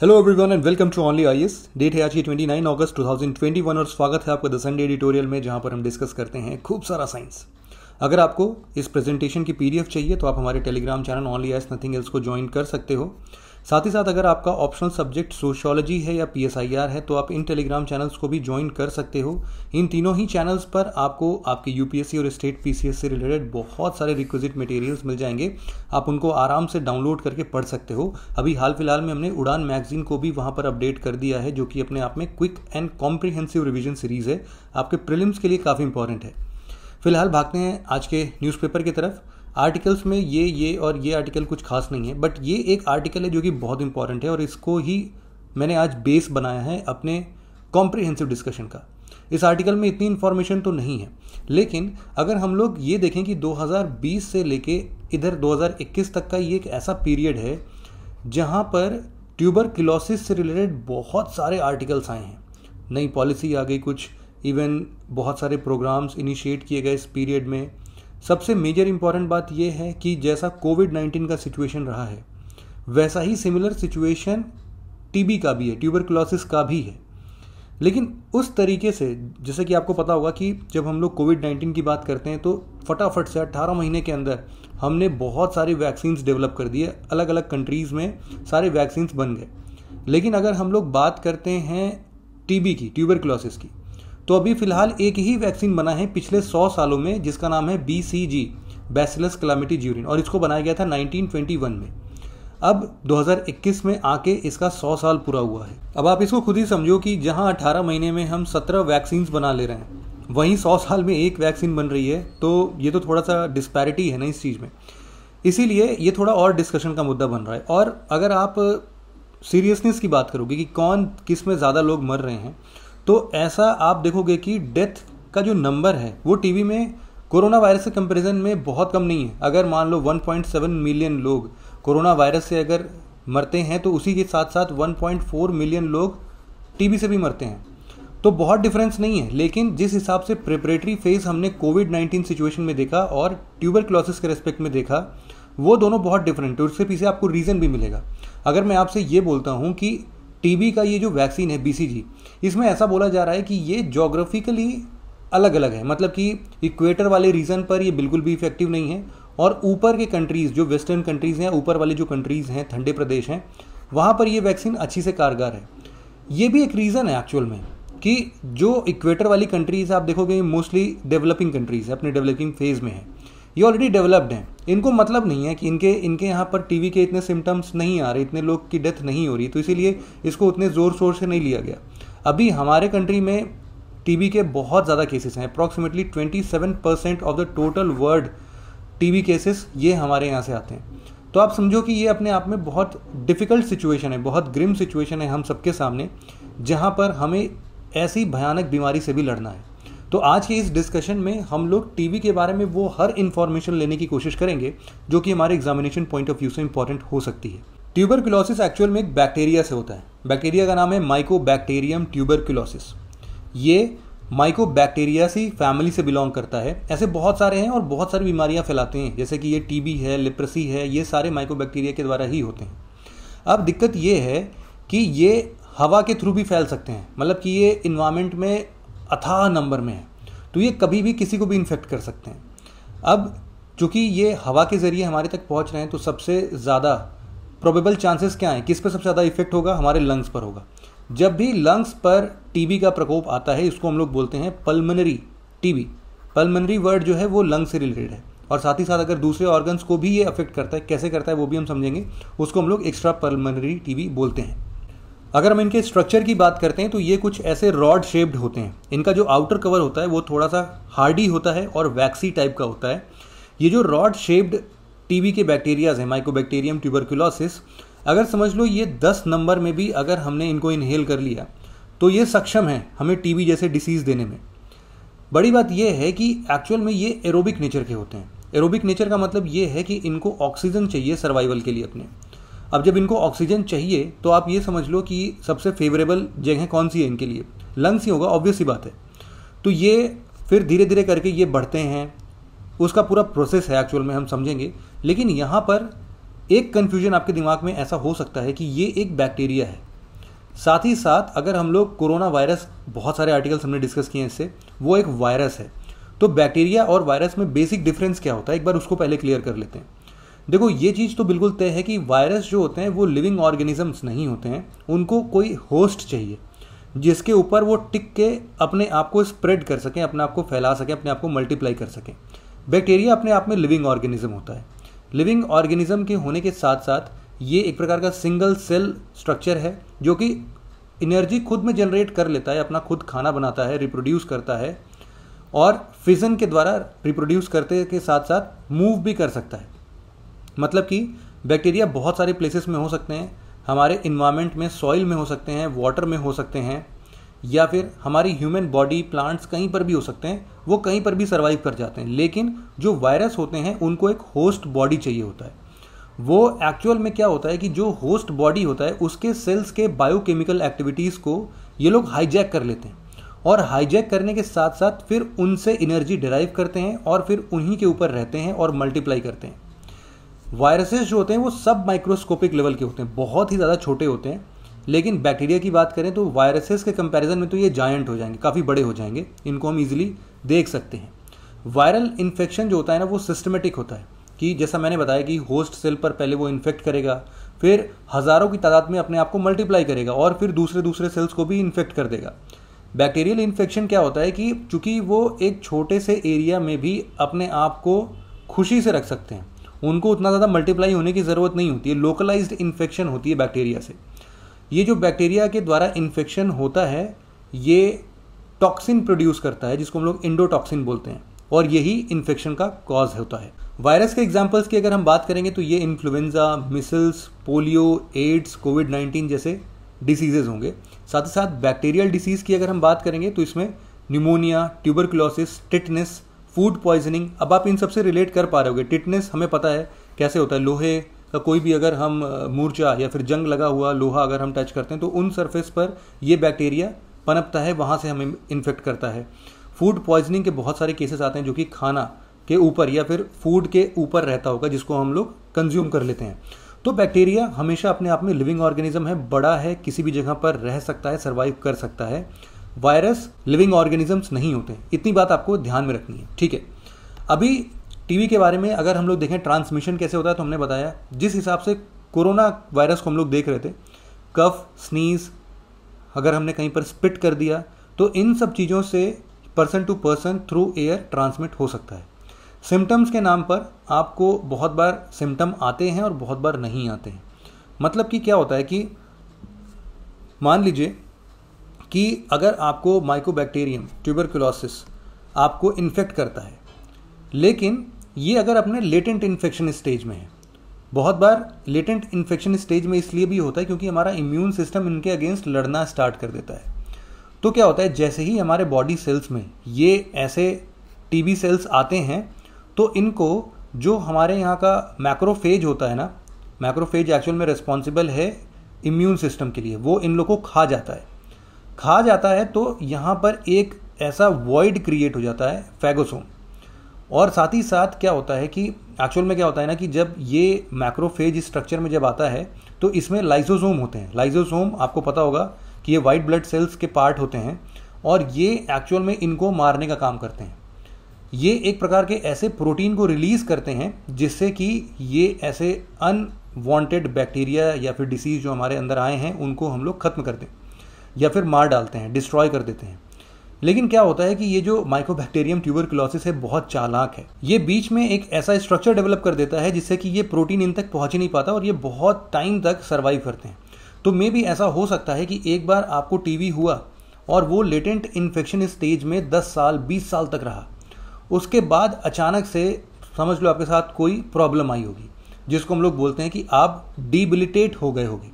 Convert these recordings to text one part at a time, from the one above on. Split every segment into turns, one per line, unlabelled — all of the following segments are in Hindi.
hello everyone and welcome to only I date है आज की 29 अगस्त 2021 और स्वागत है आपका द संडे एडिटोरियल में जहां पर हम डिस्कस करते हैं खूब सारा साइंस अगर आपको इस प्रेजेंटेशन की पीडीएफ चाहिए तो आप हमारे Telegram channel only IAS nothing else को ज्वाइन कर सकते हो साथ ही साथ अगर आपका ऑप्शनल सब्जेक्ट सोशोलॉजी है या पी है तो आप इन टेलीग्राम चैनल्स को भी ज्वाइन कर सकते हो इन तीनों ही चैनल्स पर आपको आपके यूपीएससी और स्टेट पीसीएस से रिलेटेड बहुत सारे रिक्विजिट मटेरियल्स मिल जाएंगे आप उनको आराम से डाउनलोड करके पढ़ सकते हो अभी हाल फिलहाल में हमने उड़ान मैगजीन को भी वहाँ पर अपडेट कर दिया है जो कि अपने आप में quick and comprehensive revision series है आपके प्रिलिम्स के लिए काफ़ी इंपॉर्टेंट है फिलहाल भागते हैं आज के न्यूज़पेपर की तरफ आर्टिकल्स में ये ये और ये आर्टिकल कुछ खास नहीं है बट ये एक आर्टिकल है जो कि बहुत इंपॉर्टेंट है और इसको ही मैंने आज बेस बनाया है अपने कॉम्प्रिहेंसिव डिस्कशन का इस आर्टिकल में इतनी इन्फॉर्मेशन तो नहीं है लेकिन अगर हम लोग ये देखें कि 2020 से लेके इधर 2021 तक का ये एक ऐसा पीरियड है जहाँ पर ट्यूबर किलोसिस से रिलेटेड बहुत सारे आर्टिकल्स आए हैं नई पॉलिसी आ गई कुछ इवन बहुत सारे प्रोग्राम्स इनिशिएट किए गए इस पीरियड में सबसे मेजर इंपॉर्टेंट बात यह है कि जैसा कोविड नाइन्टीन का सिचुएशन रहा है वैसा ही सिमिलर सिचुएशन टीबी का भी है ट्यूबरकुलोसिस का भी है लेकिन उस तरीके से जैसे कि आपको पता होगा कि जब हम लोग कोविड नाइन्टीन की बात करते हैं तो फटाफट से 18 महीने के अंदर हमने बहुत सारे वैक्सीन्स डेवलप कर दिए अलग अलग कंट्रीज़ में सारे वैक्सीन्स बन गए लेकिन अगर हम लोग बात करते हैं टीबी की ट्यूबरकुलोसिस की तो अभी फिलहाल एक ही वैक्सीन बना है पिछले सौ सालों में जिसका नाम है B C G bacillus Calmette Guerin और इसको बनाया गया था 1921 में अब 2021 में आके इसका 100 साल पूरा हुआ है अब आप इसको खुद ही समझो कि जहां 18 महीने में हम 17 वैक्सीन बना ले रहे हैं वहीं 100 साल में एक वैक्सीन बन रही है तो ये तो थोड़ा सा डिस्पैरिटी है ना इस चीज़ में इसीलिए ये थोड़ा और डिस्कशन का मुद्दा बन रहा है और अगर आप सीरियसनेस की बात करोगे कि कौन किस में ज़्यादा लोग मर रहे हैं तो ऐसा आप देखोगे कि डेथ का जो नंबर है वो टीवी में कोरोना वायरस के कंपेरिजन में बहुत कम नहीं है अगर मान लो 1.7 मिलियन लोग कोरोना वायरस से अगर मरते हैं तो उसी के साथ साथ 1.4 मिलियन लोग टीवी से भी मरते हैं तो बहुत डिफरेंस नहीं है लेकिन जिस हिसाब से प्रिपरेटरी फेज हमने कोविड 19 सिचुएशन में देखा और ट्यूबर के रेस्पेक्ट में देखा वो दोनों बहुत डिफरेंट है तो उससे पीछे आपको रीज़न भी मिलेगा अगर मैं आपसे ये बोलता हूँ कि टीबी का ये जो वैक्सीन है बीसीजी इसमें ऐसा बोला जा रहा है कि ये जोग्राफिकली अलग अलग है मतलब कि इक्वेटर वाले रीजन पर ये बिल्कुल भी इफेक्टिव नहीं है और ऊपर के कंट्रीज़ जो वेस्टर्न कंट्रीज़ हैं ऊपर वाले जो कंट्रीज़ हैं ठंडे प्रदेश हैं वहाँ पर ये वैक्सीन अच्छी से कारगर है ये भी एक रीज़न है एक्चुअल में कि जो इक्वेटर वाली कंट्रीज़ आप देखोगे मोस्टली डेवलपिंग कंट्रीज़ है अपने डेवलपिंग फेज़ में है ये ऑलरेडी डेवलप्ड हैं इनको मतलब नहीं है कि इनके इनके यहाँ पर टीवी के इतने सिम्टम्स नहीं आ रहे इतने लोग की डेथ नहीं हो रही तो इसीलिए इसको उतने ज़ोर शोर से नहीं लिया गया अभी हमारे कंट्री में टीबी के बहुत ज़्यादा केसेस हैं approximately seven percent of the total world TB cases ये हमारे यहाँ से आते हैं तो आप समझो कि ये अपने आप में बहुत डिफ़िकल्ट सिचुएशन है बहुत ग्रिम सिचुएशन है हम सबके सामने जहाँ पर हमें ऐसी भयानक बीमारी से भी लड़ना है तो आज की इस डिस्कशन में हम लोग टीवी के बारे में वो हर इन्फॉर्मेशन लेने की कोशिश करेंगे जो कि हमारे एग्जामिनेशन पॉइंट ऑफ व्यू से इंपॉर्टेंट हो सकती है ट्यूबर क्यूलोसिस एक्चुअल में एक बैक्टीरिया से होता है बैक्टीरिया का नाम है माइको बैक्टेरियम ट्यूबर क्यूलोसिस ये माइको सी फैमिली से बिलोंग करता है ऐसे बहुत सारे हैं और बहुत सारी बीमारियां फैलाते हैं जैसे कि ये टीबी है लिप्रसी है ये सारे माइको बैक्टीरिया के द्वारा ही होते हैं अब दिक्कत ये है कि ये हवा के थ्रू भी फैल सकते हैं मतलब कि ये इन्वायरमेंट में अथाह नंबर में है तो ये कभी भी किसी को भी इन्फेक्ट कर सकते हैं अब चूंकि ये हवा के ज़रिए हमारे तक पहुँच रहे हैं तो सबसे ज़्यादा प्रोबेबल चांसेस क्या हैं किस पर सबसे ज़्यादा इफेक्ट होगा हमारे लंग्स पर होगा जब भी लंग्स पर टीबी का प्रकोप आता है इसको हम लोग बोलते हैं पल्मनरी टीबी पल्मनरी वर्ड जो है वो लंग से रिलेटेड है और साथ ही साथ अगर दूसरे ऑर्गन्स को भी ये अफेक्ट करता है कैसे करता है वो भी हम समझेंगे उसको हम लोग एक्स्ट्रा पल्मनरी टीबी बोलते हैं अगर हम इनके स्ट्रक्चर की बात करते हैं तो ये कुछ ऐसे रॉड शेप्ड होते हैं इनका जो आउटर कवर होता है वो थोड़ा सा हार्डी होता है और वैक्सी टाइप का होता है ये जो रॉड शेप्ड टीबी के बैक्टीरियाज हैं माइकोबैक्टीरियम ट्यूबरकुलोसिस अगर समझ लो ये दस नंबर में भी अगर हमने इनको इनहेल कर लिया तो ये सक्षम है हमें टीबी जैसे डिसीज़ देने में बड़ी बात यह है कि एक्चुअल में ये एरोबिक नेचर के होते हैं एरोबिक नेचर का मतलब ये है कि इनको ऑक्सीजन चाहिए सर्वाइवल के लिए अपने अब जब इनको ऑक्सीजन चाहिए तो आप ये समझ लो कि सबसे फेवरेबल जगह कौन सी है इनके लिए लंग्स ही होगा ऑब्वियस ही बात है तो ये फिर धीरे धीरे करके ये बढ़ते हैं उसका पूरा प्रोसेस है एक्चुअल में हम समझेंगे लेकिन यहाँ पर एक कन्फ्यूजन आपके दिमाग में ऐसा हो सकता है कि ये एक बैक्टीरिया है साथ ही साथ अगर हम लोग कोरोना वायरस बहुत सारे आर्टिकल्स हमने डिस्कस किए हैं इससे वो एक वायरस है तो बैक्टीरिया और वायरस में बेसिक डिफरेंस क्या होता है एक बार उसको पहले क्लियर कर लेते हैं देखो ये चीज़ तो बिल्कुल तय है कि वायरस जो होते हैं वो लिविंग ऑर्गेनिजम्स नहीं होते हैं उनको कोई होस्ट चाहिए जिसके ऊपर वो टिक के अपने आप को स्प्रेड कर सकें अपने आप को फैला सकें अपने आप को मल्टीप्लाई कर सकें बैक्टीरिया अपने आप में लिविंग ऑर्गेनिज्म होता है लिविंग ऑर्गेनिज्म के होने के साथ साथ ये एक प्रकार का सिंगल सेल स्ट्रक्चर है जो कि एनर्जी खुद में जनरेट कर लेता है अपना खुद खाना बनाता है रिप्रोड्यूस करता है और फिजन के द्वारा रिप्रोड्यूस करते के साथ साथ मूव भी कर सकता है मतलब कि बैक्टीरिया बहुत सारे प्लेसेस में हो सकते हैं हमारे इन्वामेंट में सॉइल में हो सकते हैं वाटर में हो सकते हैं या फिर हमारी ह्यूमन बॉडी प्लांट्स कहीं पर भी हो सकते हैं वो कहीं पर भी सर्वाइव कर जाते हैं लेकिन जो वायरस होते हैं उनको एक होस्ट बॉडी चाहिए होता है वो एक्चुअल में क्या होता है कि जो होस्ट बॉडी होता है उसके सेल्स के बायोकेमिकल एक्टिविटीज़ को ये लोग हाईजैक कर लेते हैं और हाईजैक करने के साथ साथ फिर उनसे एनर्जी डिराइव करते हैं और फिर उन्हीं के ऊपर रहते हैं और मल्टीप्लाई करते हैं वायरसेस जो होते हैं वो सब माइक्रोस्कोपिक लेवल के होते हैं बहुत ही ज़्यादा छोटे होते हैं लेकिन बैक्टीरिया की बात करें तो वायरसेस के कंपैरिजन में तो ये जायंट हो जाएंगे काफ़ी बड़े हो जाएंगे इनको हम इजीली देख सकते हैं वायरल इन्फेक्शन जो होता है ना वो सिस्टमेटिक होता है कि जैसा मैंने बताया कि होस्ट सेल पर पहले वो इन्फेक्ट करेगा फिर हज़ारों की तादाद में अपने आप को मल्टीप्लाई करेगा और फिर दूसरे दूसरे सेल्स को भी इन्फेक्ट कर देगा बैक्टीरियल इन्फेक्शन क्या होता है कि चूंकि वो एक छोटे से एरिया में भी अपने आप को खुशी से रख सकते हैं उनको उतना ज़्यादा मल्टीप्लाई होने की ज़रूरत नहीं होती है लोकलाइज्ड इन्फेक्शन होती है बैक्टीरिया से ये जो बैक्टीरिया के द्वारा इन्फेक्शन होता है ये टॉक्सिन प्रोड्यूस करता है जिसको हम लोग इंडोटॉक्सिन बोलते हैं और यही इन्फेक्शन का कॉज होता है वायरस के एग्जाम्पल्स की अगर हम बात करेंगे तो ये influenza measles polio AIDS covid nineteen जैसे डिसीजेज होंगे साथ ही साथ बैक्टीरियल डिसीज़ की अगर हम बात करेंगे तो इसमें pneumonia tuberculosis tetanus food poisoning अब आप इन सबसे रिलेट कर पा रहे होगे टिटनेस हमें पता है कैसे होता है लोहे का कोई भी अगर हम मूर्चा या फिर जंग लगा हुआ लोहा अगर हम टच करते हैं तो उन सरफेस पर ये बैक्टीरिया पनपता है वहाँ से हमें इन्फेक्ट करता है फूड पॉइजनिंग के बहुत सारे केसेस आते हैं जो कि खाना के ऊपर या फिर फूड के ऊपर रहता होगा जिसको हम लोग कंज्यूम कर लेते हैं तो बैक्टीरिया हमेशा अपने आप में लिविंग ऑर्गेनिज्म है बड़ा है किसी भी जगह पर रह सकता है सर्वाइव कर सकता है वायरस लिविंग ऑर्गेनिजम्स नहीं होते इतनी बात आपको ध्यान में रखनी है ठीक है अभी टीवी के बारे में अगर हम लोग देखें ट्रांसमिशन कैसे होता है तो हमने बताया जिस हिसाब से कोरोना वायरस को हम लोग देख रहे थे कफ स्नीज अगर हमने कहीं पर स्पिट कर दिया तो इन सब चीज़ों से person to person through air transmit हो सकता है सिम्टम्स के नाम पर आपको बहुत बार सिम्टम आते हैं और बहुत बार नहीं आते हैं मतलब कि क्या होता है कि मान लीजिए कि अगर आपको माइकोबैक्टीरियम ट्यूबरकुलोसिस आपको इन्फेक्ट करता है लेकिन ये अगर अपने लेटेंट इन्फेक्शन स्टेज में है बहुत बार लेटेंट इन्फेक्शन स्टेज में इसलिए भी होता है क्योंकि हमारा इम्यून सिस्टम इनके अगेंस्ट लड़ना स्टार्ट कर देता है तो क्या होता है जैसे ही हमारे बॉडी सेल्स में ये ऐसे टीबी सेल्स आते हैं तो इनको जो हमारे यहाँ का मैक्रोफेज होता है ना मैक्रोफेज एक्चुअल में रिस्पॉन्सिबल है इम्यून सिस्टम के लिए वो इन लोग को खा जाता है खा जाता है तो यहाँ पर एक ऐसा वॉइड क्रिएट हो जाता है फैगोसोम और साथ ही साथ क्या होता है कि एक्चुअल में क्या होता है ना कि जब ये मैक्रोफेज स्ट्रक्चर में जब आता है तो इसमें लाइसोसोम होते हैं लाइसोसोम आपको पता होगा कि ये वाइट ब्लड सेल्स के पार्ट होते हैं और ये एक्चुअल में इनको मारने का काम करते हैं ये एक प्रकार के ऐसे प्रोटीन को रिलीज़ करते हैं जिससे कि ये ऐसे अनवांटेड बैक्टीरिया या फिर डिसीज़ जो हमारे अंदर आए हैं उनको हम लोग ख़त्म कर दें या फिर मार डालते हैं डिस्ट्रॉय कर देते हैं लेकिन क्या होता है कि ये जो ट्यूबर क्लोसिस है बहुत चालाक है ये बीच में एक ऐसा स्ट्रक्चर डेवलप कर देता है जिससे कि ये प्रोटीन इन तक पहुंच ही नहीं पाता और ये बहुत टाइम तक सर्वाइव करते हैं तो मे भी ऐसा हो सकता है कि एक बार आपको टीवी हुआ और वो लेटेंट इन्फेक्शन स्टेज में 10 साल 20 साल तक रहा उसके बाद अचानक से समझ लो आपके साथ कोई प्रॉब्लम आई होगी जिसको हम लोग बोलते हैं कि आप डिबिलिटेट हो गए होगी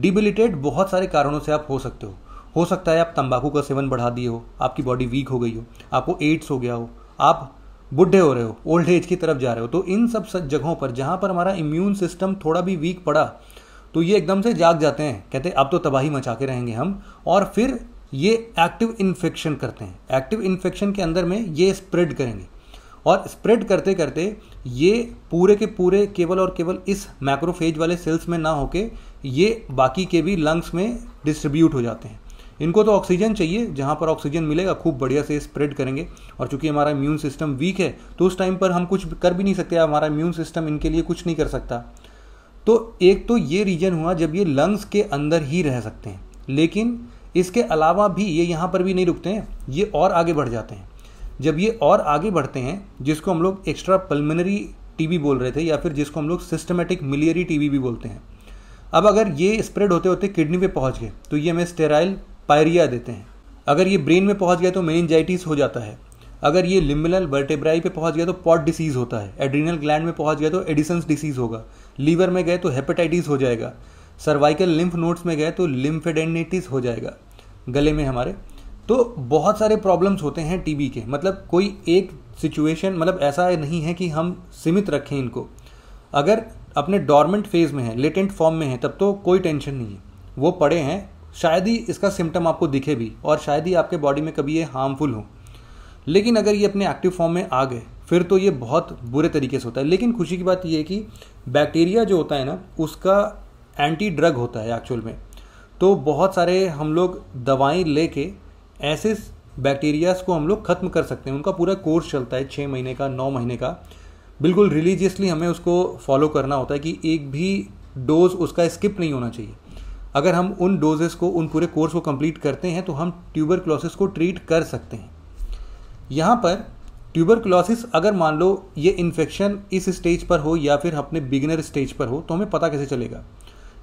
डिबिलिटेड बहुत सारे कारणों से आप हो सकते हो हो सकता है आप तंबाकू का सेवन बढ़ा दिए हो आपकी बॉडी वीक हो गई हो आपको एड्स हो गया हो आप बुढ़े हो रहे हो ओल्ड एज की तरफ जा रहे हो तो इन सब जगहों पर जहाँ पर हमारा इम्यून सिस्टम थोड़ा भी वीक पड़ा तो ये एकदम से जाग जाते हैं कहते हैं अब तो तबाही मचा के रहेंगे हम और फिर ये एक्टिव इन्फेक्शन करते हैं एक्टिव इन्फेक्शन के अंदर में ये स्प्रेड करेंगे और स्प्रेड करते करते ये पूरे के पूरे केवल और केवल इस मैक्रोफेज वाले सेल्स में ना होके ये बाकी के भी लंग्स में डिस्ट्रीब्यूट हो जाते हैं इनको तो ऑक्सीजन चाहिए जहाँ पर ऑक्सीजन मिलेगा खूब बढ़िया से स्प्रेड करेंगे और चूंकि हमारा इम्यून सिस्टम वीक है तो उस टाइम पर हम कुछ कर भी नहीं सकते हमारा इम्यून सिस्टम इनके लिए कुछ नहीं कर सकता तो एक तो ये रीजन हुआ जब ये लंग्स के अंदर ही रह सकते हैं लेकिन इसके अलावा भी ये यहाँ पर भी नहीं रुकते हैं ये और आगे बढ़ जाते हैं जब ये और आगे बढ़ते हैं जिसको हम लोग एक्स्ट्रा पल्मनरी टीबी बोल रहे थे या फिर जिसको हम लोग सिस्टमेटिक मिलियरी टीबी भी बोलते हैं अब अगर ये स्प्रेड होते होते किडनी पे पहुंच गए तो ये हमें स्टेराइल पायरिया देते हैं अगर ये ब्रेन में पहुंच गया तो मेनजाइटिस हो जाता है अगर ये लिम्बनल वर्टेब्राई पे पहुंच गया तो पॉट डिसीज़ होता है एड्रीनल ग्लैंड में पहुंच गया तो एडिसन्स डिसीज़ होगा लीवर में गए तो हेपेटाइटिस हो जाएगा सर्वाइकल लिम्फ नोट्स में गए तो लिम्फेडेनिटिस हो जाएगा गले में हमारे तो बहुत सारे प्रॉब्लम्स होते हैं टीबी के मतलब कोई एक सिचुएशन मतलब ऐसा नहीं है कि हम सीमित रखें इनको अगर अपने डॉर्मेंट फेज में है लेटेंट फॉर्म में है तब तो कोई टेंशन नहीं है वो पड़े हैं शायद ही इसका सिम्टम आपको दिखे भी और शायद ही आपके बॉडी में कभी ये हार्मफुल हो लेकिन अगर ये अपने एक्टिव फॉर्म में आ गए फिर तो ये बहुत बुरे तरीके से होता है लेकिन खुशी की बात यह है कि बैक्टीरिया जो होता है ना उसका एंटी ड्रग होता है एक्चुअल में तो बहुत सारे हम लोग दवाएं लेके ऐसे बैक्टीरियाज को हम लोग ख़त्म कर सकते हैं उनका पूरा कोर्स चलता है छः महीने का नौ महीने का बिल्कुल रिलीजियसली हमें उसको फॉलो करना होता है कि एक भी डोज उसका स्किप नहीं होना चाहिए अगर हम उन डोजेस को उन पूरे कोर्स को कंप्लीट करते हैं तो हम ट्यूबर क्लॉसिस को ट्रीट कर सकते हैं यहाँ पर ट्यूबर क्लॉसिस अगर मान लो ये इन्फेक्शन इस स्टेज पर हो या फिर अपने बिगिनर स्टेज पर हो तो हमें पता कैसे चलेगा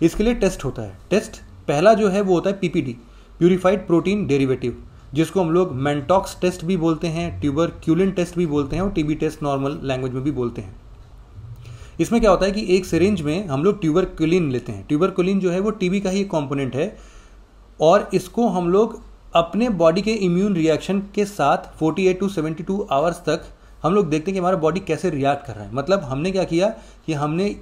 इसके लिए टेस्ट होता है टेस्ट पहला जो है वो होता है पीपीडी प्यूरिफाइड प्रोटीन डेरिवेटिव जिसको हम लोग मैंटॉक्स टेस्ट भी बोलते हैं ट्यूबर क्यूलिन टेस्ट भी बोलते हैं और टीबी टेस्ट नॉर्मल लैंग्वेज में भी बोलते हैं इसमें क्या होता है कि एक सिरेंज में हम लोग ट्यूबर क्यूलिन लेते हैं ट्यूबर क्यूलिन जो है वो टीबी का ही एक कॉम्पोनेंट है और इसको हम लोग अपने बॉडी के इम्यून रिएक्शन के साथ 48 टू 72 आवर्स तक हम लोग देखते हैं कि हमारा बॉडी कैसे रिएक्ट कर रहा है मतलब हमने क्या किया कि हमने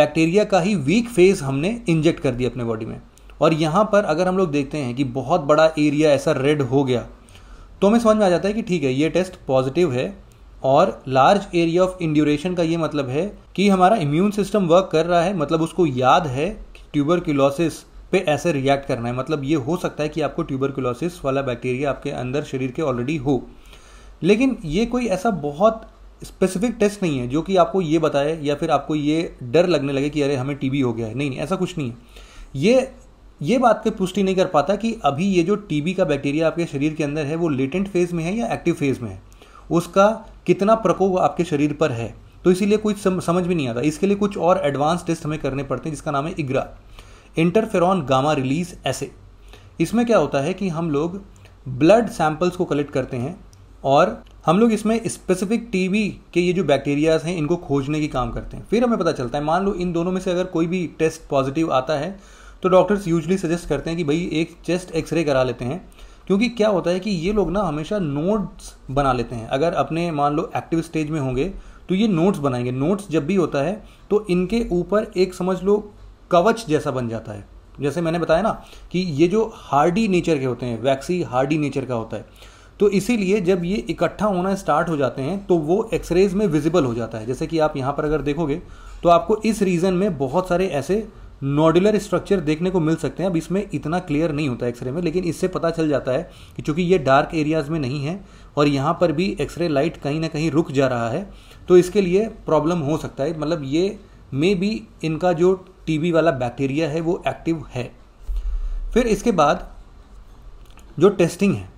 बैक्टीरिया का ही वीक फेज हमने इंजेक्ट कर दिया अपने बॉडी में और यहाँ पर अगर हम लोग देखते हैं कि बहुत बड़ा एरिया ऐसा रेड हो गया तो हमें समझ में आ जाता है कि ठीक है ये टेस्ट पॉजिटिव है और लार्ज एरिया ऑफ इंड्यूरेशन का ये मतलब है कि हमारा इम्यून सिस्टम वर्क कर रहा है मतलब उसको याद है कि क्यूलॉसिस पे ऐसे रिएक्ट करना है मतलब ये हो सकता है कि आपको ट्यूबरक्यूलोसिस वाला बैक्टीरिया आपके अंदर शरीर के ऑलरेडी हो लेकिन ये कोई ऐसा बहुत स्पेसिफिक टेस्ट नहीं है जो कि आपको ये बताए या फिर आपको ये डर लगने लगे कि अरे हमें टीबी हो गया है नहीं नहीं ऐसा कुछ नहीं है ये ये बात की पुष्टि नहीं कर पाता कि अभी ये जो टीबी का बैक्टीरिया आपके शरीर के अंदर है वो लेटेंट फेज में है या एक्टिव फेज में है उसका कितना प्रकोप आपके शरीर पर है तो इसीलिए कुछ समझ में नहीं आता इसके लिए कुछ और एडवांस टेस्ट हमें करने पड़ते हैं जिसका नाम है इग्रा इंटरफेरॉन गामा रिलीज ऐसे इसमें क्या होता है कि हम लोग ब्लड सैंपल्स को कलेक्ट करते हैं और हम लोग इसमें स्पेसिफिक टीबी के ये जो बैक्टीरियाज हैं इनको खोजने की काम करते हैं फिर हमें पता चलता है मान लो इन दोनों में से अगर कोई भी टेस्ट पॉजिटिव आता है तो डॉक्टर्स यूजली सजेस्ट करते हैं कि भाई एक चेस्ट एक्सरे करा लेते हैं क्योंकि क्या होता है कि ये लोग ना हमेशा नोट्स बना लेते हैं अगर अपने मान लो एक्टिव स्टेज में होंगे तो ये नोट्स बनाएंगे नोट्स जब भी होता है तो इनके ऊपर एक समझ लो कवच जैसा बन जाता है जैसे मैंने बताया ना कि ये जो हार्डी नेचर के होते हैं वैक्सी हार्डी नेचर का होता है तो इसीलिए जब ये इकट्ठा होना स्टार्ट हो जाते हैं तो वो एक्सरेज में विजिबल हो जाता है जैसे कि आप यहाँ पर अगर देखोगे तो आपको इस रीजन में बहुत सारे ऐसे नोडुलर स्ट्रक्चर देखने को मिल सकते हैं अब इसमें इतना क्लियर नहीं होता एक्सरे में लेकिन इससे पता चल जाता है कि चूंकि ये डार्क एरियाज में नहीं है और यहाँ पर भी एक्सरे लाइट कहीं ना कहीं रुक जा रहा है तो इसके लिए प्रॉब्लम हो सकता है मतलब ये मे बी इनका जो टीबी वाला बैक्टीरिया है वो एक्टिव है फिर इसके बाद जो टेस्टिंग है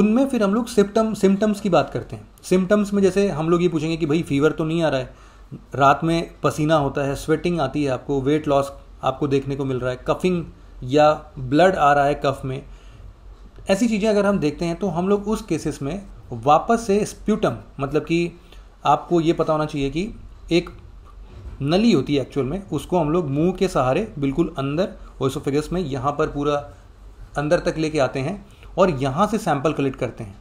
उनमें फिर हम लोग सिम्टम सिम्टम्स की बात करते हैं सिम्टम्स में जैसे हम लोग ये पूछेंगे कि भाई फीवर तो नहीं आ रहा है रात में पसीना होता है स्वेटिंग आती है आपको वेट लॉस आपको देखने को मिल रहा है कफिंग या ब्लड आ रहा है कफ में ऐसी चीज़ें अगर हम देखते हैं तो हम लोग उस केसेस में वापस से स्प्यूटम मतलब कि आपको ये पता होना चाहिए कि एक नली होती है एक्चुअल में उसको हम लोग मुंह के सहारे बिल्कुल अंदर ओसोफेगस में यहाँ पर पूरा अंदर तक लेके आते हैं और यहाँ से सैंपल कलेक्ट करते हैं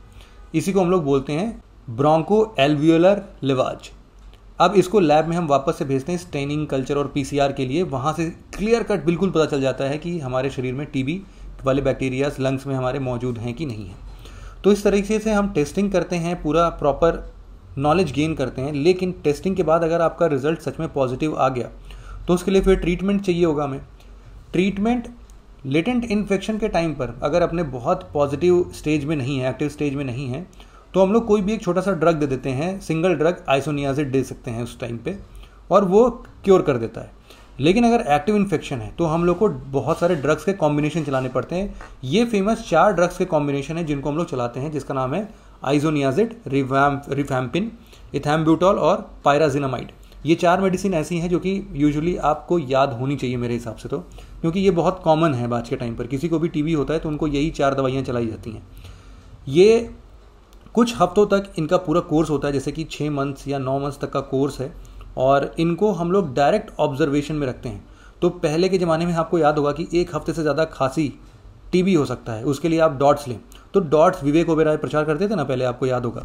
इसी को हम लोग बोलते हैं ब्रोंको एल्वियोलर लिवाज अब इसको लैब में हम वापस से भेजते हैं स्ट्रेनिंग कल्चर और पीसीआर के लिए वहाँ से क्लियर कट बिल्कुल पता चल जाता है कि हमारे शरीर में टीबी वाले बैक्टीरियाज लंग्स में हमारे मौजूद हैं कि नहीं है तो इस तरीके से हम टेस्टिंग करते हैं पूरा प्रॉपर नॉलेज गेन करते हैं लेकिन टेस्टिंग के बाद अगर आपका रिजल्ट सच में पॉजिटिव आ गया तो उसके लिए फिर ट्रीटमेंट चाहिए होगा हमें ट्रीटमेंट लेटेंट इन्फेक्शन के टाइम पर अगर अपने बहुत पॉजिटिव स्टेज में नहीं है एक्टिव स्टेज में नहीं है तो हम लोग कोई भी एक छोटा सा ड्रग दे देते हैं सिंगल ड्रग आइसोनियाजिड दे सकते हैं उस टाइम पे और वो क्योर कर देता है लेकिन अगर एक्टिव इन्फेक्शन है तो हम लोग को बहुत सारे ड्रग्स के कॉम्बिनेशन चलाने पड़ते हैं ये फेमस चार ड्रग्स के कॉम्बिनेशन है जिनको हम लोग चलाते हैं जिसका नाम है आइजोनियाजिड रिफैम्पिन इथैम्ब्यूटॉल और पायराजिनामाइड ये चार मेडिसिन ऐसी हैं जो कि यूजुअली आपको याद होनी चाहिए मेरे हिसाब से तो क्योंकि ये बहुत कॉमन है आज के टाइम पर किसी को भी टीबी होता है तो उनको यही चार दवाइयाँ चलाई जाती हैं ये कुछ हफ्तों तक इनका पूरा कोर्स होता है जैसे कि छः मंथ्स या नौ मंथ्स तक का कोर्स है और इनको हम लोग डायरेक्ट ऑब्जर्वेशन में रखते हैं तो पहले के ज़माने में आपको याद होगा कि एक हफ्ते से ज़्यादा खांसी टीबी हो सकता है उसके लिए आप डॉट्स लें तो डॉट्स विवेक ओबेराय प्रचार करते थे ना पहले आपको याद होगा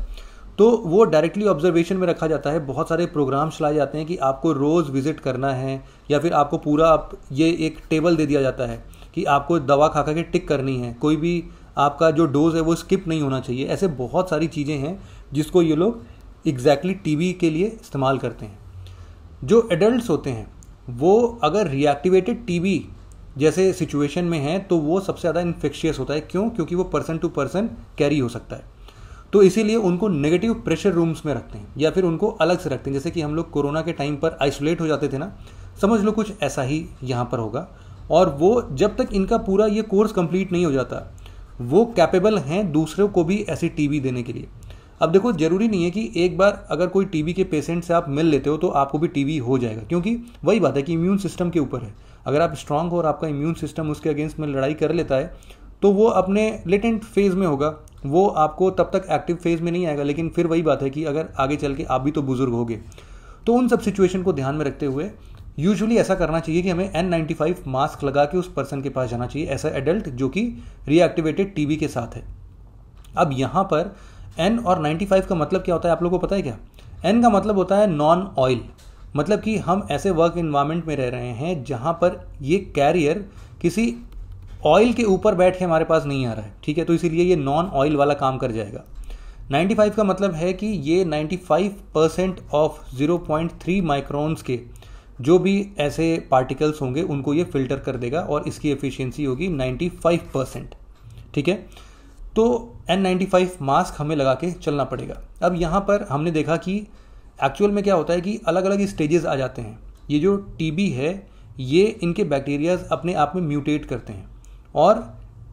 तो वो डायरेक्टली ऑब्जर्वेशन में रखा जाता है बहुत सारे प्रोग्राम चलाए जाते हैं कि आपको रोज़ विजिट करना है या फिर आपको पूरा आप ये एक टेबल दे दिया जाता है कि आपको दवा खा खा के टिक करनी है कोई भी आपका जो डोज है वो स्किप नहीं होना चाहिए ऐसे बहुत सारी चीज़ें हैं जिसको ये लोग एग्जैक्टली exactly वी के लिए इस्तेमाल करते हैं जो एडल्ट होते हैं वो अगर रिएक्टिवेटेड वी जैसे सिचुएशन में है तो वो सबसे ज़्यादा इन्फेक्शियस होता है क्यों क्योंकि वो पर्सन टू पर्सन कैरी हो सकता है तो इसीलिए उनको नेगेटिव प्रेशर रूम्स में रखते हैं या फिर उनको अलग से रखते हैं जैसे कि हम लोग कोरोना के टाइम पर आइसोलेट हो जाते थे ना समझ लो कुछ ऐसा ही यहाँ पर होगा और वो जब तक इनका पूरा ये कोर्स कंप्लीट नहीं हो जाता वो कैपेबल हैं दूसरों को भी ऐसी टीबी देने के लिए अब देखो जरूरी नहीं है कि एक बार अगर कोई टीबी के पेशेंट से आप मिल लेते हो तो आपको भी टीबी हो जाएगा क्योंकि वही बात है कि इम्यून सिस्टम के ऊपर है अगर आप स्ट्रांग हो और आपका इम्यून सिस्टम उसके अगेंस्ट में लड़ाई कर लेता है तो वो अपने लेटेंट फेज में होगा वो आपको तब तक एक्टिव फेज में नहीं आएगा लेकिन फिर वही बात है कि अगर आगे चल के आप भी तो बुजुर्ग होगे तो उन सब सिचुएशन को ध्यान में रखते हुए यूजुअली ऐसा करना चाहिए कि हमें फाइव मास्क लगा के उस पर्सन के पास जाना चाहिए ऐसा एडल्ट जो कि रीएक्टिवेटेड टीबी के साथ है अब यहाँ पर एन और 95 का मतलब क्या होता है आप लोगों को पता है क्या एन का मतलब होता है नॉन ऑयल मतलब कि हम ऐसे वर्क इन्वायरमेंट में रह रहे हैं जहाँ पर ये कैरियर किसी ऑयल के ऊपर बैठ के हमारे पास नहीं आ रहा है ठीक है तो इसीलिए ये नॉन ऑयल वाला काम कर जाएगा 95 का मतलब है कि ये 95 परसेंट ऑफ 0.3 माइक्रोन्स के जो भी ऐसे पार्टिकल्स होंगे उनको ये फिल्टर कर देगा और इसकी एफिशिएंसी होगी 95 परसेंट ठीक है तो एन नाइन्टी मास्क हमें लगा के चलना पड़ेगा अब यहाँ पर हमने देखा कि एक्चुअल में क्या होता है कि अलग अलग स्टेजेस आ जाते हैं ये जो टीबी है ये इनके बैक्टीरियाज अपने आप में म्यूटेट करते हैं और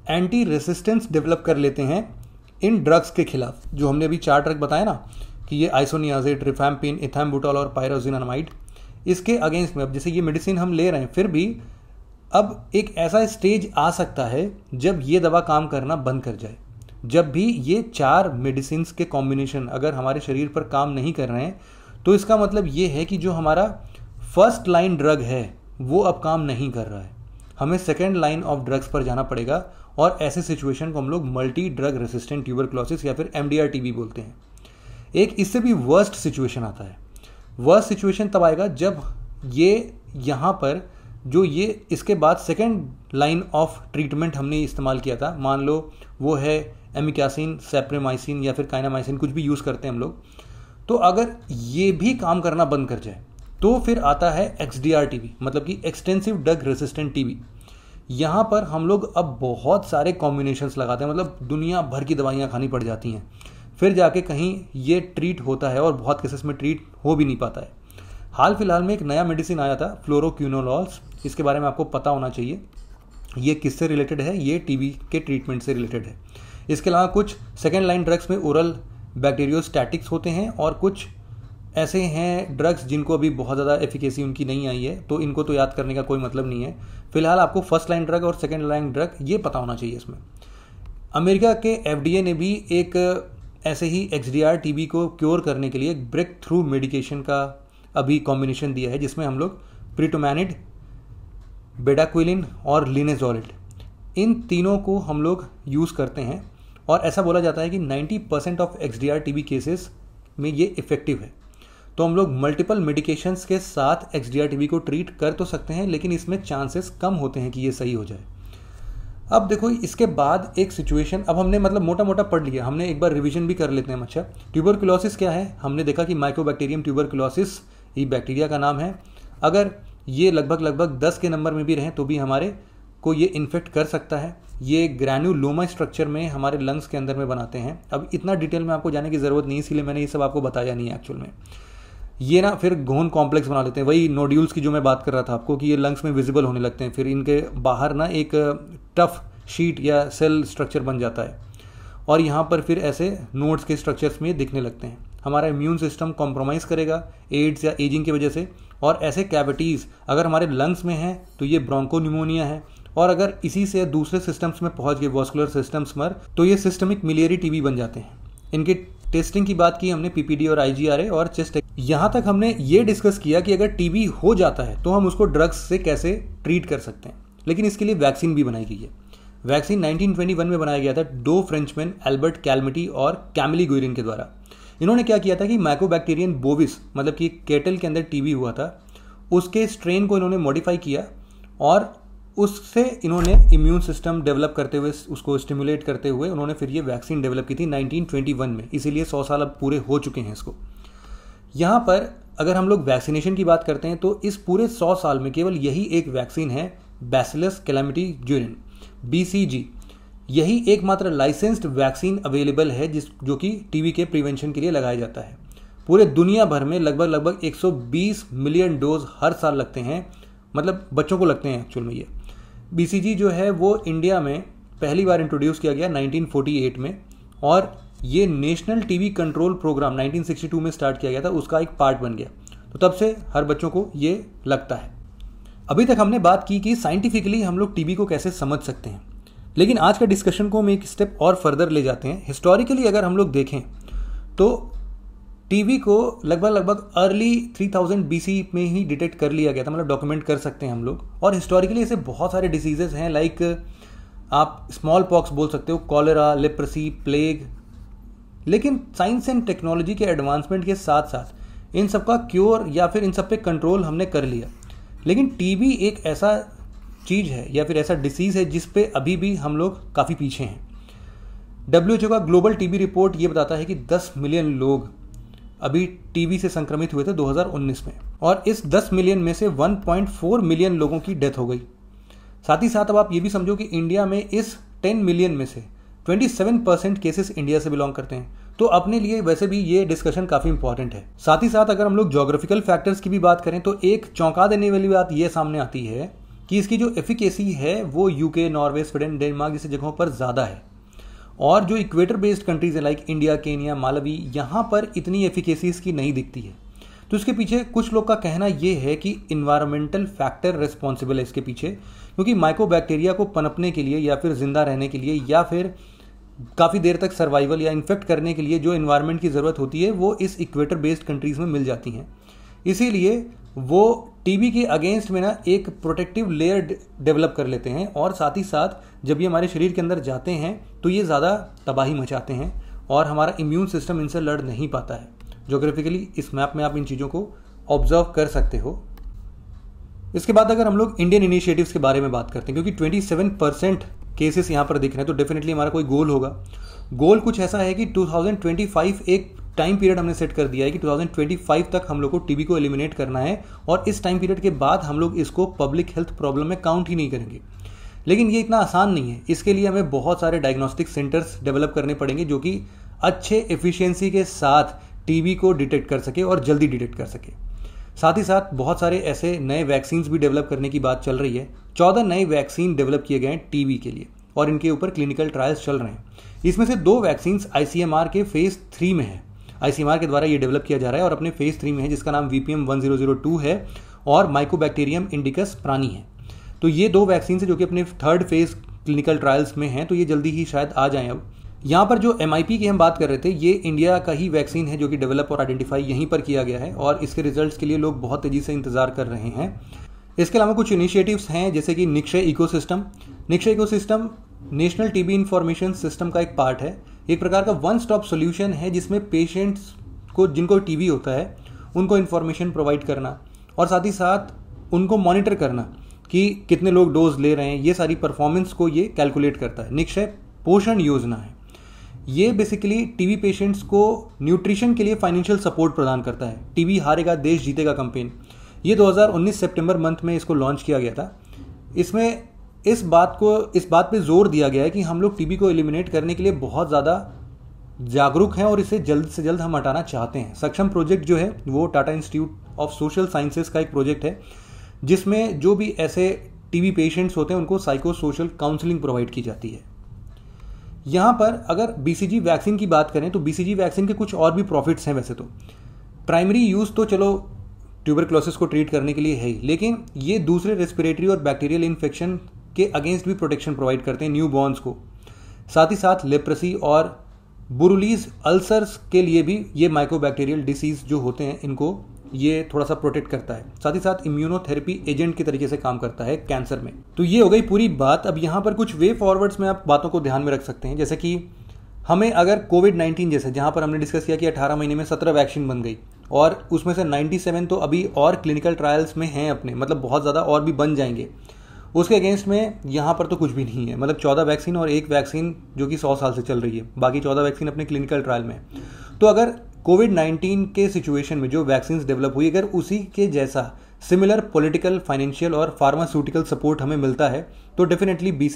एंटी रेसिस्टेंस डेवलप कर लेते हैं इन ड्रग्स के खिलाफ जो हमने अभी चार ड्रग बताया ना कि ये आइसोनियाजेट रिफैम्पिन इथैम्बुटॉल और पायरोजिनामाइड इसके अगेंस्ट में अब जैसे ये मेडिसिन हम ले रहे हैं फिर भी अब एक ऐसा स्टेज आ सकता है जब ये दवा काम करना बंद कर जाए जब भी ये चार मेडिसिन के कॉम्बिनेशन अगर हमारे शरीर पर काम नहीं कर रहे हैं तो इसका मतलब ये है कि जो हमारा फर्स्ट लाइन ड्रग है वो अब काम नहीं कर रहा है हमें सेकेंड लाइन ऑफ ड्रग्स पर जाना पड़ेगा और ऐसे सिचुएशन को हम लोग multi drug resistant tuberculosis या फिर एम बोलते हैं एक इससे भी वर्स्ट सिचुएशन आता है वह सिचुएशन तब आएगा जब ये यहाँ पर जो ये इसके बाद सेकेंड लाइन ऑफ ट्रीटमेंट हमने इस्तेमाल किया था मान लो वो है एमिकासिन सेप्रेमाइसिन या फिर काइनामाइसिन कुछ भी यूज़ करते हैं हम लोग तो अगर ये भी काम करना बंद कर जाए तो फिर आता है एक्स डी आर मतलब कि एक्सटेंसिव डग रेसिस्टेंट टी यहाँ पर हम लोग अब बहुत सारे कॉम्बिनेशन लगाते हैं मतलब दुनिया भर की दवाइयाँ खानी पड़ जाती हैं फिर जाके कहीं ये ट्रीट होता है और बहुत केसेस में ट्रीट हो भी नहीं पाता है हाल फिलहाल में एक नया मेडिसिन आया था फ्लोरोक्यूनोलॉल्स इसके बारे में आपको पता होना चाहिए ये किससे रिलेटेड है ये टीबी के ट्रीटमेंट से रिलेटेड है इसके अलावा कुछ सेकेंड लाइन ड्रग्स में ओरल बैक्टीरियोस्टैटिक्स होते हैं और कुछ ऐसे हैं ड्रग्स जिनको अभी बहुत ज़्यादा एफिकेसी उनकी नहीं आई है तो इनको तो याद करने का कोई मतलब नहीं है फिलहाल आपको फर्स्ट लाइन ड्रग और सेकेंड लाइन ड्रग ये पता होना चाहिए इसमें अमेरिका के एफ ने भी एक ऐसे ही एक्स डी को क्योर करने के लिए ब्रेक थ्रू मेडिकेशन का अभी कॉम्बिनेशन दिया है जिसमें हम लोग प्रिटोमैनिड बेडाक्विलिन और लिनेजोलिड इन तीनों को हम लोग यूज़ करते हैं और ऐसा बोला जाता है कि 90 percent of X D cases में ये इफ़ेक्टिव है तो हम लोग मल्टीपल मेडिकेशंस के साथ एक्स डी को ट्रीट कर तो सकते हैं लेकिन इसमें चांसेस कम होते हैं कि ये सही हो जाए अब देखो इसके बाद एक सिचुएशन अब हमने मतलब मोटा मोटा पढ़ लिया हमने एक बार रिवीजन भी कर लेते हैं अच्छा ट्यूबरकुलोसिस क्या है हमने देखा कि माइक्रोबैक्टीरियम ट्यूबरकुलोसिस ये बैक्टीरिया का नाम है अगर ये लगभग लगभग दस के नंबर में भी रहें तो भी हमारे को ये इन्फेक्ट कर सकता है ये लोमा स्ट्रक्चर में हमारे लंग्स के अंदर में बनाते हैं अब इतना डिटेल में आपको जाने की ज़रूरत नहीं इसलिए मैंने ये सब आपको बताया नहीं है एक्चुअल में ये ना फिर घोन कॉम्प्लेक्स बना लेते हैं वही नोड्यूल्स की जो मैं बात कर रहा था आपको कि ये लंग्स में विजिबल होने लगते हैं फिर इनके बाहर ना एक टफ शीट या सेल स्ट्रक्चर बन जाता है और यहाँ पर फिर ऐसे नोड्स के स्ट्रक्चर्स में दिखने लगते हैं हमारा इम्यून सिस्टम कॉम्प्रोमाइज़ करेगा एड्स या एजिंग की वजह से और ऐसे कैविटीज़ अगर हमारे लंग्स में हैं तो ये ब्रोंको है और अगर इसी से दूसरे सिस्टम्स में पहुंच गए वॉस्कुलर सिस्टम्स पर तो ये सिस्टमिक मिलियरी टीबी बन जाते हैं इनके टेस्टिंग की बात की हमने पीपीडी और आईजीआरए और चेस्ट यहाँ तक हमने ये डिस्कस किया कि अगर टीबी हो जाता है तो हम उसको ड्रग्स से कैसे ट्रीट कर सकते हैं लेकिन इसके लिए वैक्सीन भी बनाई गई है वैक्सीन 1921 में बनाया गया था दो फ्रेंचमैन एल्बर्ट कैलमिटी और कैमिली गुरिन के द्वारा इन्होंने क्या किया था कि माइकोबैक्टीरियन बोविस मतलब कि केटल के अंदर टीबी हुआ था उसके स्ट्रेन को इन्होंने मॉडिफाई किया और उससे इन्होंने इम्यून सिस्टम डेवलप करते हुए उसको स्टिमुलेट करते हुए उन्होंने फिर ये वैक्सीन डेवलप की थी 1921 में इसीलिए 100 साल अब पूरे हो चुके हैं इसको यहाँ पर अगर हम लोग वैक्सीनेशन की बात करते हैं तो इस पूरे 100 साल में केवल यही एक वैक्सीन है बैसिलस कैलामिटी ज्यूरिन बी यही एकमात्र लाइसेंस्ड वैक्सीन अवेलेबल है जिस जो कि टीबी के प्रिवेंशन के लिए लगाया जाता है पूरे दुनिया भर में लगभग लगभग 120 मिलियन डोज हर साल लगते हैं मतलब बच्चों को लगते हैं एक्चुअल में ये बीसीजी जो है वो इंडिया में पहली बार इंट्रोड्यूस किया गया 1948 में और ये नेशनल टीवी कंट्रोल प्रोग्राम 1962 में स्टार्ट किया गया था उसका एक पार्ट बन गया तो तब से हर बच्चों को ये लगता है अभी तक हमने बात की कि साइंटिफिकली हम लोग टीवी को कैसे समझ सकते हैं लेकिन आज का डिस्कशन को हम एक स्टेप और फर्दर ले जाते हैं हिस्टोरिकली अगर हम लोग देखें तो टीवी को लगभग लगभग अर्ली 3000 बीसी में ही डिटेक्ट कर लिया गया था मतलब डॉक्यूमेंट कर सकते हैं हम लोग और हिस्टोरिकली ऐसे बहुत सारे डिसीजेज हैं लाइक आप स्मॉल पॉक्स बोल सकते हो कॉलेरा लेप्रसी प्लेग लेकिन साइंस एंड टेक्नोलॉजी के एडवांसमेंट के साथ साथ इन सब का क्योर या फिर इन सब पे कंट्रोल हमने कर लिया लेकिन टीबी एक ऐसा चीज़ है या फिर ऐसा डिसीज़ है जिस पे अभी भी हम लोग काफ़ी पीछे हैं डब्ल्यू का ग्लोबल टीबी रिपोर्ट ये बताता है कि 10 मिलियन लोग अभी टीबी से संक्रमित हुए थे 2019 में और इस 10 मिलियन में से 1.4 मिलियन लोगों की डेथ हो गई साथ ही साथ अब आप ये भी समझो कि इंडिया में इस 10 मिलियन में से 27 परसेंट केसेस इंडिया से बिलोंग करते हैं तो अपने लिए वैसे भी ये डिस्कशन काफी इंपॉर्टेंट है साथ ही साथ अगर हम लोग जोग्राफिकल फैक्टर्स की भी बात करें तो एक चौंका देने वाली बात यह सामने आती है कि इसकी जो एफिकेसी है वो यूके नॉर्वे स्वीडन डेनमार्क जैसे जगहों पर ज़्यादा है और जो इक्वेटर बेस्ड कंट्रीज़ हैं लाइक इंडिया केनिया मालवी यहाँ पर इतनी एफिकेसीज की नहीं दिखती है तो इसके पीछे कुछ लोग का कहना यह है कि इन्वायरमेंटल फैक्टर रिस्पॉन्सिबल है इसके पीछे क्योंकि बैक्टीरिया को पनपने के लिए या फिर ज़िंदा रहने के लिए या फिर काफ़ी देर तक सर्वाइवल या इन्फेक्ट करने के लिए जो इन्वायरमेंट की ज़रूरत होती है वो इस इक्वेटर बेस्ड कंट्रीज़ में मिल जाती हैं इसीलिए वो टीबी के अगेंस्ट में ना एक प्रोटेक्टिव लेयर डेवलप कर लेते हैं और साथ ही साथ जब ये हमारे शरीर के अंदर जाते हैं तो ये ज़्यादा तबाही मचाते हैं और हमारा इम्यून सिस्टम इनसे लड़ नहीं पाता है जोग्राफिकली इस मैप में आप इन चीज़ों को ऑब्जर्व कर सकते हो इसके बाद अगर हम लोग इंडियन इनिशिएटिव्स के बारे में बात करते हैं क्योंकि 27 परसेंट केसेस यहाँ पर दिख रहे हैं तो डेफिनेटली हमारा कोई गोल होगा गोल कुछ ऐसा है कि 2025 एक टाइम पीरियड हमने सेट कर दिया है कि 2025 तक हम लोग को टीबी को एलिमिनेट करना है और इस टाइम पीरियड के बाद हम लोग इसको पब्लिक हेल्थ प्रॉब्लम में काउंट ही नहीं करेंगे लेकिन ये इतना आसान नहीं है इसके लिए हमें बहुत सारे डायग्नोस्टिक सेंटर्स डेवलप करने पड़ेंगे जो कि अच्छे एफिशिएंसी के साथ टीबी को डिटेक्ट कर सके और जल्दी डिटेक्ट कर सके साथ ही साथ बहुत सारे ऐसे नए वैक्सीन्स भी डेवलप करने की बात चल रही है चौदह नए वैक्सीन डेवलप किए गए हैं टीबी के लिए और इनके ऊपर क्लिनिकल ट्रायल्स चल रहे हैं इसमें से दो वैक्सीन्स आईसीएमआर के फेज थ्री में हैं आई के द्वारा ये डेवलप किया जा रहा है और अपने फेज थ्री में है जिसका नाम VPM one zero zero two है और माइकोबैक्टीरियम इंडिकस प्राणी है तो ये दो वैक्सीन है जो कि अपने थर्ड फेज क्लिनिकल ट्रायल्स में हैं तो ये जल्दी ही शायद आ जाएं अब यहाँ पर जो एम की हम बात कर रहे थे ये इंडिया का ही वैक्सीन है जो कि डेवलप और आइडेंटिफाई यहीं पर किया गया है और इसके रिजल्ट्स के लिए लोग बहुत तेज़ी से इंतजार कर रहे हैं इसके अलावा कुछ इनिशिएटिव्स हैं जैसे कि Nikshay ecosystem Nikshay ecosystem national TB information system का एक पार्ट है एक प्रकार का वन स्टॉप सोल्यूशन है जिसमें पेशेंट्स को जिनको टीबी होता है उनको इन्फॉर्मेशन प्रोवाइड करना और साथ ही साथ उनको मॉनिटर करना कि कितने लोग डोज ले रहे हैं ये सारी परफॉर्मेंस को ये कैलकुलेट करता है निक्षय पोषण योजना है ये बेसिकली टीवी पेशेंट्स को न्यूट्रिशन के लिए फाइनेंशियल सपोर्ट प्रदान करता है टीवी हारेगा देश जीतेगा कंपेन ये 2019 सितंबर मंथ में इसको लॉन्च किया गया था इसमें इस बात को इस बात पे जोर दिया गया है कि हम लोग टीबी को एलिमिनेट करने के लिए बहुत ज़्यादा जागरूक हैं और इसे जल्द से जल्द हम हटाना चाहते हैं सक्षम प्रोजेक्ट जो है वो Tata institute of social sciences का एक प्रोजेक्ट है जिसमें जो भी ऐसे टीबी पेशेंट्स होते हैं उनको साइको सोशल काउंसलिंग प्रोवाइड की जाती है यहाँ पर अगर बीसीजी वैक्सीन की बात करें तो बीसीजी वैक्सीन के कुछ और भी प्रॉफिट्स हैं वैसे तो प्राइमरी यूज़ तो चलो ट्यूबरक्लोसिस को ट्रीट करने के लिए है ही लेकिन ये दूसरे रेस्पिरेटरी और बैक्टीरियल इन्फेक्शन के अगेंस्ट भी प्रोटेक्शन प्रोवाइड करते हैं न्यू बॉर्नस को साथ ही साथ लेप्रसी और बुरुलीज अल्सर्स के लिए भी ये माइक्रोबैक्टीरियल डिसीज जो होते हैं इनको ये थोड़ा सा प्रोटेक्ट करता है साथ ही साथ इम्यूनोथेरेपी एजेंट के तरीके से काम करता है कैंसर में तो ये हो गई पूरी बात अब यहाँ पर कुछ वे फॉरवर्ड्स में आप बातों को ध्यान में रख सकते हैं जैसे कि हमें अगर कोविड नाइन्टीन जैसे जहाँ पर हमने डिस्कस किया कि अट्ठारह महीने में सत्रह वैक्सीन बन गई और उसमें से नाइन्टी तो अभी और क्लिनिकल ट्रायल्स में हैं अपने मतलब बहुत ज़्यादा और भी बन जाएंगे उसके अगेंस्ट में यहाँ पर तो कुछ भी नहीं है मतलब चौदह वैक्सीन और एक वैक्सीन जो कि सौ साल से चल रही है बाकी चौदह वैक्सीन अपने क्लिनिकल ट्रायल में तो अगर कोविड नाइन्टीन के सिचुएशन में जो वैक्सीन डेवलप हुई अगर उसी के जैसा सिमिलर पॉलिटिकल फाइनेंशियल और फार्मास्यूटिकल सपोर्ट हमें मिलता है तो डेफिनेटली बी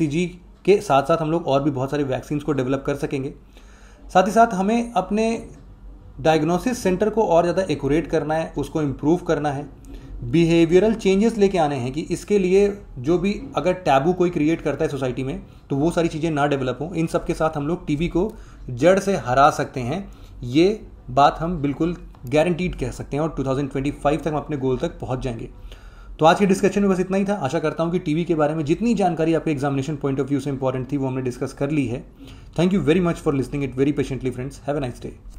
के साथ साथ हम लोग और भी बहुत सारे वैक्सीन को डेवलप कर सकेंगे साथ ही साथ हमें अपने डायग्नोसिस सेंटर को और ज़्यादा एक्यूरेट करना है उसको इम्प्रूव करना है बिहेवियरल चेंजेस लेके आने हैं कि इसके लिए जो भी अगर टैबू कोई क्रिएट करता है सोसाइटी में तो वो सारी चीज़ें ना डेवलप हों इन सब के साथ हम लोग टीवी को जड़ से हरा सकते हैं ये बात हम बिल्कुल गारंटीड कह सकते हैं और 2025 तक हम अपने गोल तक पहुंच जाएंगे तो आज के डिस्कशन में बस इतना ही था आशा करता हूँ कि टीवी के बारे में जितनी जानकारी आपके एग्जामिनेशन पॉइंट ऑफ व्यू से इंपॉर्टेंट थी वो हमने डिस्कस कर ली है thank you very much for listening it very patiently friends have a nice day